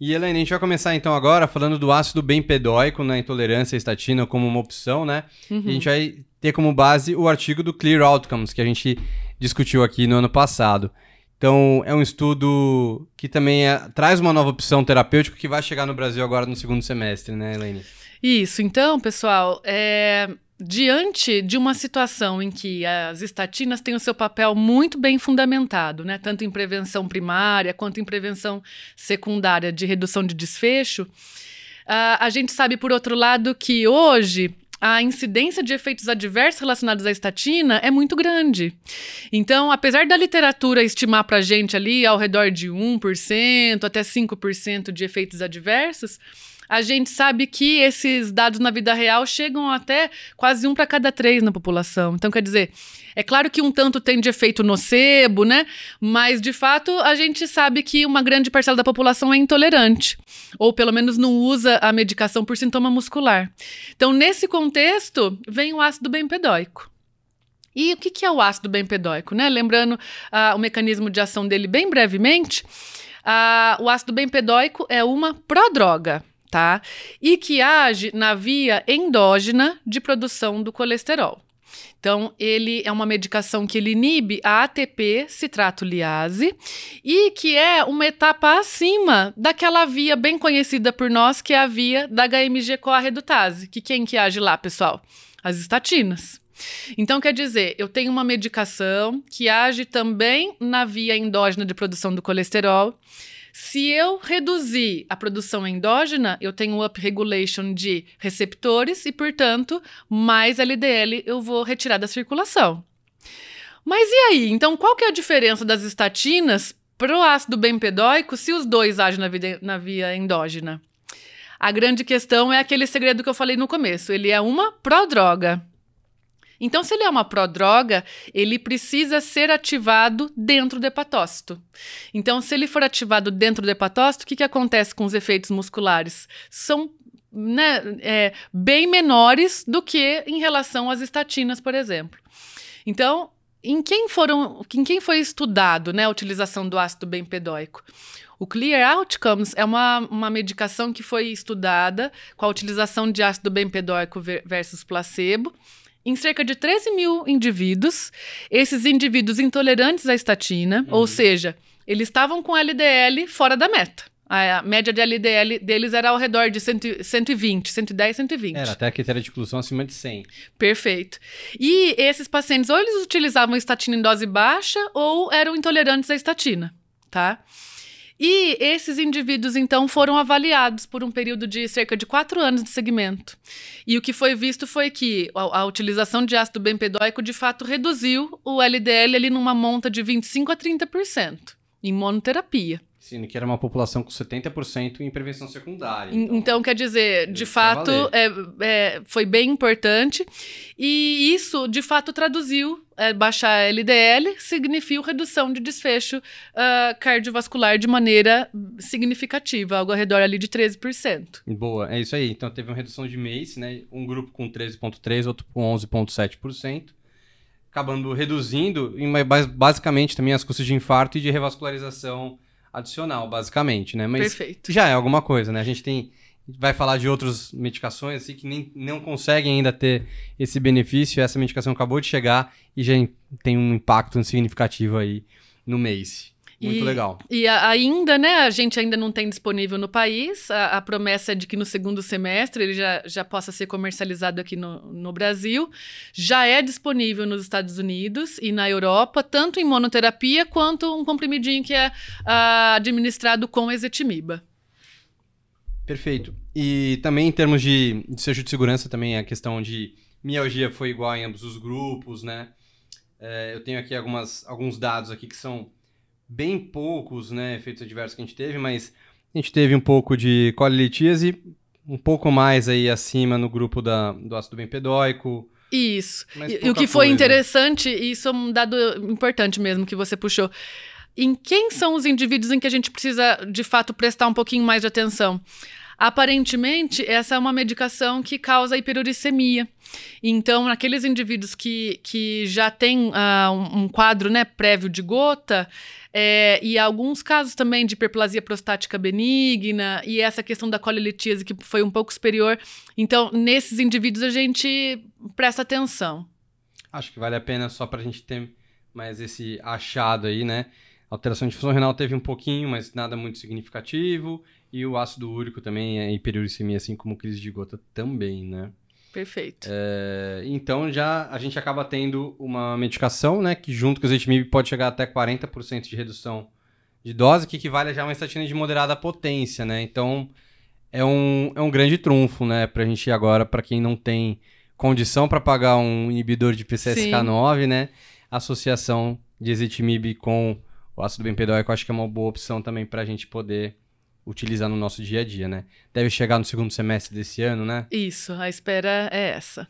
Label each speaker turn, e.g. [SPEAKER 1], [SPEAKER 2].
[SPEAKER 1] E Helene, a gente vai começar então agora falando do ácido bempedóico na né, intolerância à estatina como uma opção, né? Uhum. E a uhum. gente vai ter como base o artigo do Clear Outcomes, que a gente discutiu aqui no ano passado. Então, é um estudo que também é, traz uma nova opção terapêutica que vai chegar no Brasil agora no segundo semestre, né, Helene?
[SPEAKER 2] Isso. Então, pessoal, é, diante de uma situação em que as estatinas têm o seu papel muito bem fundamentado, né, tanto em prevenção primária quanto em prevenção secundária de redução de desfecho, a, a gente sabe, por outro lado, que hoje a incidência de efeitos adversos relacionados à estatina é muito grande. Então, apesar da literatura estimar para a gente ali ao redor de 1%, até 5% de efeitos adversos, a gente sabe que esses dados na vida real chegam até quase um para cada três na população. Então, quer dizer, é claro que um tanto tem de efeito nocebo, né? Mas, de fato, a gente sabe que uma grande parcela da população é intolerante, ou pelo menos não usa a medicação por sintoma muscular. Então, nesse contexto, vem o ácido bempedóico. E o que é o ácido bempedóico, né? Lembrando ah, o mecanismo de ação dele bem brevemente, ah, o ácido bempedóico é uma prodroga tá? E que age na via endógena de produção do colesterol. Então, ele é uma medicação que ele inibe a ATP citrato liase e que é uma etapa acima daquela via bem conhecida por nós, que é a via da HMG-CoA redutase, que quem que age lá, pessoal? As estatinas. Então, quer dizer, eu tenho uma medicação que age também na via endógena de produção do colesterol, se eu reduzir a produção endógena, eu tenho upregulation de receptores e, portanto, mais LDL eu vou retirar da circulação. Mas e aí? Então, qual que é a diferença das estatinas para o ácido bempedóico se os dois agem na via, na via endógena? A grande questão é aquele segredo que eu falei no começo. Ele é uma pró-droga. Então, se ele é uma prodroga, ele precisa ser ativado dentro do hepatócito. Então, se ele for ativado dentro do hepatócito, o que, que acontece com os efeitos musculares? São né, é, bem menores do que em relação às estatinas, por exemplo. Então, em quem foram, em quem foi estudado, né, a utilização do ácido bempedóico? O Clear Outcomes é uma, uma medicação que foi estudada com a utilização de ácido bempedóico versus placebo em cerca de 13 mil indivíduos, esses indivíduos intolerantes à estatina, uhum. ou seja, eles estavam com LDL fora da meta. A média de LDL deles era ao redor de cento, 120, 110, 120. Era
[SPEAKER 1] até a critério de inclusão acima de 100.
[SPEAKER 2] Perfeito. E esses pacientes, ou eles utilizavam estatina em dose baixa, ou eram intolerantes à estatina, tá? E esses indivíduos, então, foram avaliados por um período de cerca de quatro anos de segmento. E o que foi visto foi que a, a utilização de ácido bempedóico, de fato, reduziu o LDL ali numa monta de 25% a 30% em monoterapia.
[SPEAKER 1] Sim, que era uma população com 70% em prevenção secundária.
[SPEAKER 2] Então, então quer dizer, de fato, é, é, foi bem importante. E isso, de fato, traduziu é, baixar LDL significa redução de desfecho uh, cardiovascular de maneira significativa, algo ao redor ali de 13%.
[SPEAKER 1] Boa, é isso aí. Então teve uma redução de mês, né? Um grupo com 13,3%, outro com 11,7%, acabando reduzindo, basicamente também as custas de infarto e de revascularização adicional, basicamente, né? Mas Perfeito. já é alguma coisa, né? A gente tem vai falar de outras medicações assim, que nem, não conseguem ainda ter esse benefício. Essa medicação acabou de chegar e já tem um impacto significativo aí no mês. Muito e, legal.
[SPEAKER 2] E ainda, né, a gente ainda não tem disponível no país. A, a, promessa é de que no segundo semestre ele já, já possa ser comercializado aqui no, no Brasil. Já é disponível nos Estados Unidos e na Europa, tanto em monoterapia quanto um comprimidinho que é administrado com exetimiba
[SPEAKER 1] Perfeito. E também em termos de, de seja de segurança, também a questão de mialgia foi igual em ambos os grupos, né? É, eu tenho aqui algumas, alguns dados aqui que são bem poucos né, efeitos adversos que a gente teve, mas a gente teve um pouco de colilitíase, um pouco mais aí acima no grupo da, do ácido bempedóico,
[SPEAKER 2] isso. E o que foi coisa. interessante, e isso é um dado importante mesmo que você puxou. Em quem são os indivíduos em que a gente precisa, de fato, prestar um pouquinho mais de atenção? Aparentemente, essa é uma medicação que causa hiperuricemia. Então, naqueles indivíduos que, que já têm uh, um, um, quadro né, prévio de gota, é, e alguns casos também de hiperplasia prostática benigna, e essa questão da colelitíase que foi um pouco superior. Então, nesses indivíduos a gente presta atenção.
[SPEAKER 1] Acho que vale a pena só para a gente ter mais esse achado aí, né? alteração de função renal teve um pouquinho, mas nada muito significativo. E o ácido úrico também, é hiperuricemia, assim como crise de gota também, né? Perfeito. É, então já a gente acaba tendo uma medicação, né? Que junto com o Zetmib pode chegar até 40% de redução de dose, que equivale a já uma estatina de moderada potência, né? Então é um, é um grande trunfo, né? Pra gente agora, para quem não tem condição para pagar um inibidor de PCSK9, Sim. né? Associação de ezetimibe com o ácido bempedoico acho que é uma boa opção também para a gente poder utilizar no nosso dia a dia, né? Deve chegar no segundo semestre desse ano, né?
[SPEAKER 2] Isso, a espera é essa.